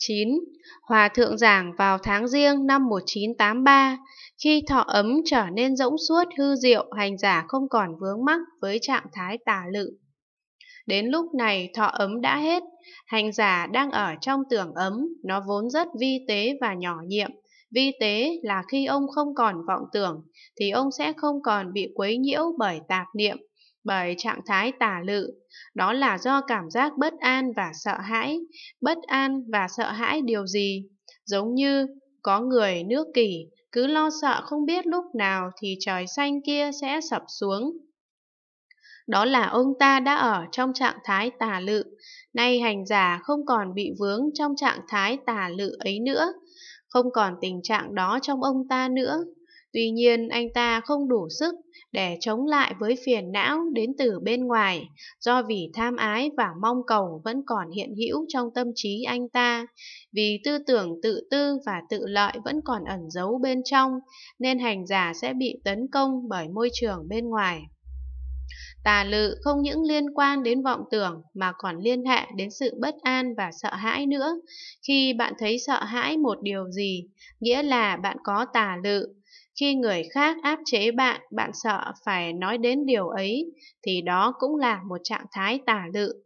9. Hòa thượng giảng vào tháng riêng năm 1983, khi thọ ấm trở nên rỗng suốt hư diệu, hành giả không còn vướng mắc với trạng thái tà lự. Đến lúc này thọ ấm đã hết, hành giả đang ở trong tưởng ấm, nó vốn rất vi tế và nhỏ nhiệm. Vi tế là khi ông không còn vọng tưởng, thì ông sẽ không còn bị quấy nhiễu bởi tạp niệm, bởi trạng thái tà lự, đó là do cảm giác bất an và sợ hãi. Bất an và sợ hãi điều gì? Giống như có người nước kỷ, cứ lo sợ không biết lúc nào thì trời xanh kia sẽ sập xuống. Đó là ông ta đã ở trong trạng thái tà lự, nay hành giả không còn bị vướng trong trạng thái tà lự ấy nữa, không còn tình trạng đó trong ông ta nữa. Tuy nhiên anh ta không đủ sức để chống lại với phiền não đến từ bên ngoài, do vì tham ái và mong cầu vẫn còn hiện hữu trong tâm trí anh ta, vì tư tưởng tự tư và tự lợi vẫn còn ẩn giấu bên trong, nên hành giả sẽ bị tấn công bởi môi trường bên ngoài. Tà lự không những liên quan đến vọng tưởng mà còn liên hệ đến sự bất an và sợ hãi nữa. Khi bạn thấy sợ hãi một điều gì, nghĩa là bạn có tà lự. Khi người khác áp chế bạn, bạn sợ phải nói đến điều ấy, thì đó cũng là một trạng thái tà lự.